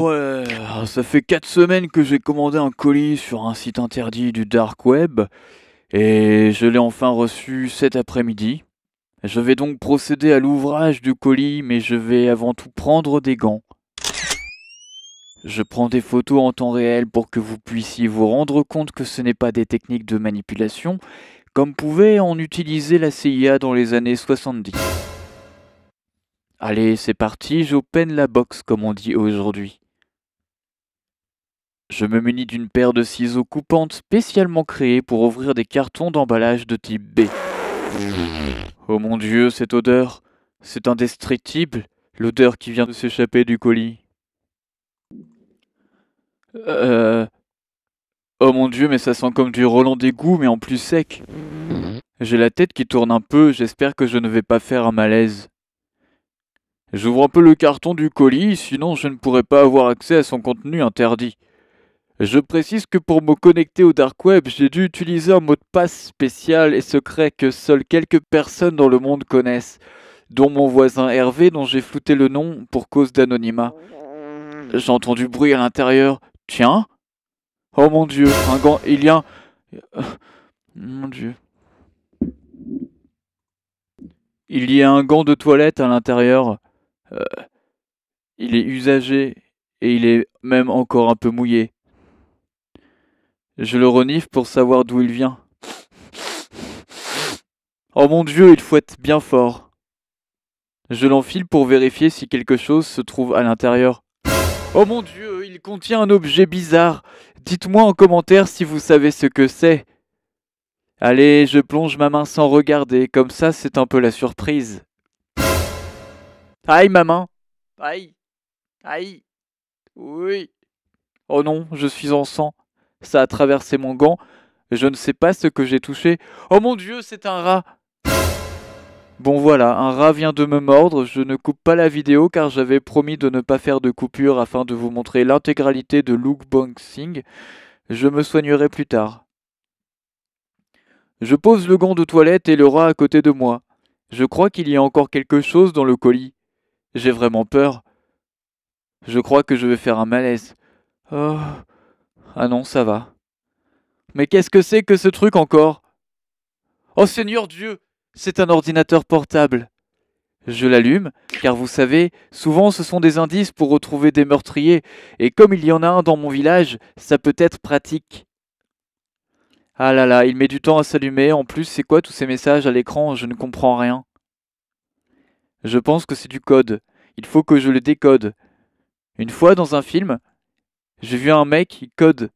Ouais, ah, ça fait 4 semaines que j'ai commandé un colis sur un site interdit du dark web et je l'ai enfin reçu cet après-midi. Je vais donc procéder à l'ouvrage du colis mais je vais avant tout prendre des gants. Je prends des photos en temps réel pour que vous puissiez vous rendre compte que ce n'est pas des techniques de manipulation comme pouvait en utiliser la CIA dans les années 70. Allez, c'est parti, j'open la box comme on dit aujourd'hui. Je me munis d'une paire de ciseaux coupantes spécialement créées pour ouvrir des cartons d'emballage de type B. Oh mon dieu, cette odeur C'est indestructible, l'odeur qui vient de s'échapper du colis. Euh... Oh mon dieu, mais ça sent comme du Roland d'égout, mais en plus sec. J'ai la tête qui tourne un peu, j'espère que je ne vais pas faire un malaise. J'ouvre un peu le carton du colis, sinon je ne pourrai pas avoir accès à son contenu interdit. Je précise que pour me connecter au dark web, j'ai dû utiliser un mot de passe spécial et secret que seules quelques personnes dans le monde connaissent, dont mon voisin Hervé dont j'ai flouté le nom pour cause d'anonymat. J'ai entendu bruit à l'intérieur. Tiens Oh mon dieu, un gant, il y a un... Mon dieu. Il y a un gant de toilette à l'intérieur. Euh, il est usagé et il est même encore un peu mouillé. Je le renifle pour savoir d'où il vient. Oh mon Dieu, il fouette bien fort. Je l'enfile pour vérifier si quelque chose se trouve à l'intérieur. Oh mon Dieu, il contient un objet bizarre. Dites-moi en commentaire si vous savez ce que c'est. Allez, je plonge ma main sans regarder, comme ça c'est un peu la surprise. Aïe ma main. Aïe. Aïe. Oui. Oh non, je suis en sang. Ça a traversé mon gant. Je ne sais pas ce que j'ai touché. Oh mon dieu, c'est un rat Bon voilà, un rat vient de me mordre, je ne coupe pas la vidéo car j'avais promis de ne pas faire de coupure afin de vous montrer l'intégralité de Luke Bong Sing. Je me soignerai plus tard. Je pose le gant de toilette et le rat à côté de moi. Je crois qu'il y a encore quelque chose dans le colis. J'ai vraiment peur. Je crois que je vais faire un malaise. Oh, ah non, ça va. Mais qu'est-ce que c'est que ce truc encore Oh Seigneur Dieu, c'est un ordinateur portable. Je l'allume, car vous savez, souvent ce sont des indices pour retrouver des meurtriers, et comme il y en a un dans mon village, ça peut être pratique. Ah là là, il met du temps à s'allumer, en plus c'est quoi tous ces messages à l'écran, je ne comprends rien. Je pense que c'est du code, il faut que je le décode. Une fois dans un film, j'ai vu un mec il code.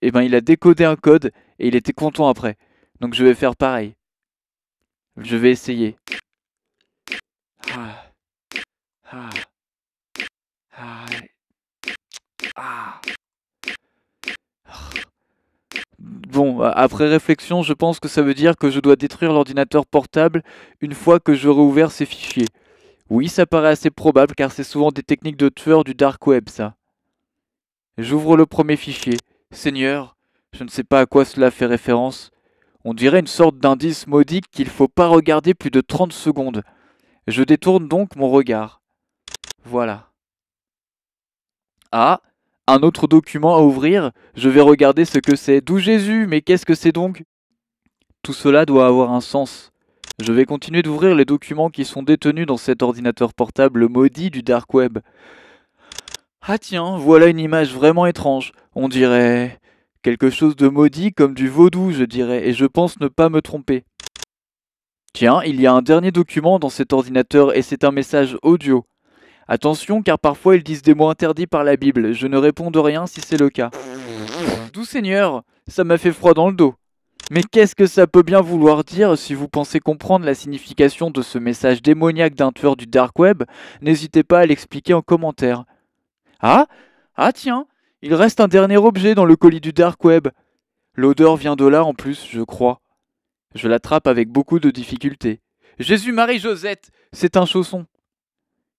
Et eh ben il a décodé un code et il était content après. Donc je vais faire pareil. Je vais essayer. Ah. Ah. Ah. Bon, après réflexion, je pense que ça veut dire que je dois détruire l'ordinateur portable une fois que j'aurai ouvert ces fichiers. Oui, ça paraît assez probable car c'est souvent des techniques de tueurs du dark web, ça. J'ouvre le premier fichier. Seigneur, je ne sais pas à quoi cela fait référence. On dirait une sorte d'indice maudit qu'il ne faut pas regarder plus de 30 secondes. Je détourne donc mon regard. Voilà. Ah, un autre document à ouvrir. Je vais regarder ce que c'est. D'où Jésus, mais qu'est-ce que c'est donc Tout cela doit avoir un sens. Je vais continuer d'ouvrir les documents qui sont détenus dans cet ordinateur portable maudit du dark web. Ah tiens, voilà une image vraiment étrange. On dirait quelque chose de maudit comme du vaudou, je dirais, et je pense ne pas me tromper. Tiens, il y a un dernier document dans cet ordinateur et c'est un message audio. Attention car parfois ils disent des mots interdits par la Bible, je ne réponds de rien si c'est le cas. Doux Seigneur, ça m'a fait froid dans le dos. Mais qu'est-ce que ça peut bien vouloir dire Si vous pensez comprendre la signification de ce message démoniaque d'un tueur du dark web, n'hésitez pas à l'expliquer en commentaire. Ah Ah tiens Il reste un dernier objet dans le colis du Dark Web. L'odeur vient de là en plus, je crois. Je l'attrape avec beaucoup de difficulté. Jésus-Marie-Josette C'est un chausson.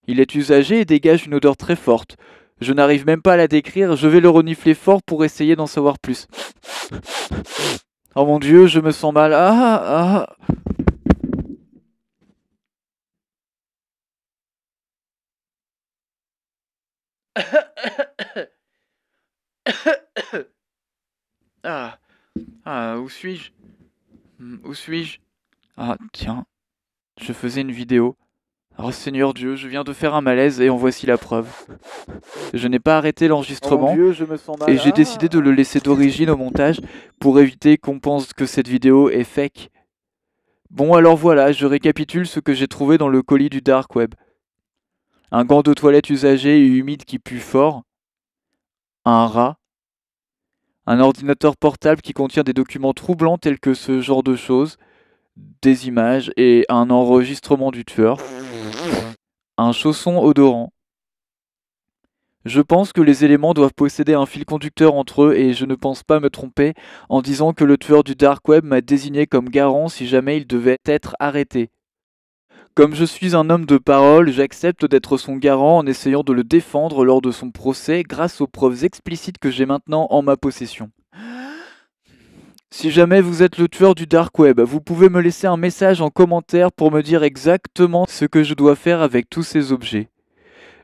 Il est usagé et dégage une odeur très forte. Je n'arrive même pas à la décrire, je vais le renifler fort pour essayer d'en savoir plus. Oh mon dieu, je me sens mal. Ah, ah. ah, ah, où suis-je hmm, Où suis-je Ah, tiens, je faisais une vidéo. Oh Seigneur Dieu, je viens de faire un malaise et en voici la preuve. Je n'ai pas arrêté l'enregistrement oh, et j'ai ah. décidé de le laisser d'origine au montage pour éviter qu'on pense que cette vidéo est fake. Bon alors voilà, je récapitule ce que j'ai trouvé dans le colis du dark web un gant de toilette usagé et humide qui pue fort, un rat, un ordinateur portable qui contient des documents troublants tels que ce genre de choses, des images et un enregistrement du tueur, un chausson odorant. Je pense que les éléments doivent posséder un fil conducteur entre eux et je ne pense pas me tromper en disant que le tueur du dark web m'a désigné comme garant si jamais il devait être arrêté. Comme je suis un homme de parole, j'accepte d'être son garant en essayant de le défendre lors de son procès grâce aux preuves explicites que j'ai maintenant en ma possession. Si jamais vous êtes le tueur du dark web, vous pouvez me laisser un message en commentaire pour me dire exactement ce que je dois faire avec tous ces objets.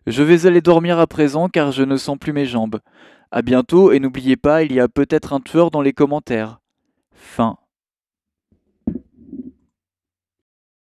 Je vais aller dormir à présent car je ne sens plus mes jambes. A bientôt et n'oubliez pas, il y a peut-être un tueur dans les commentaires. Fin.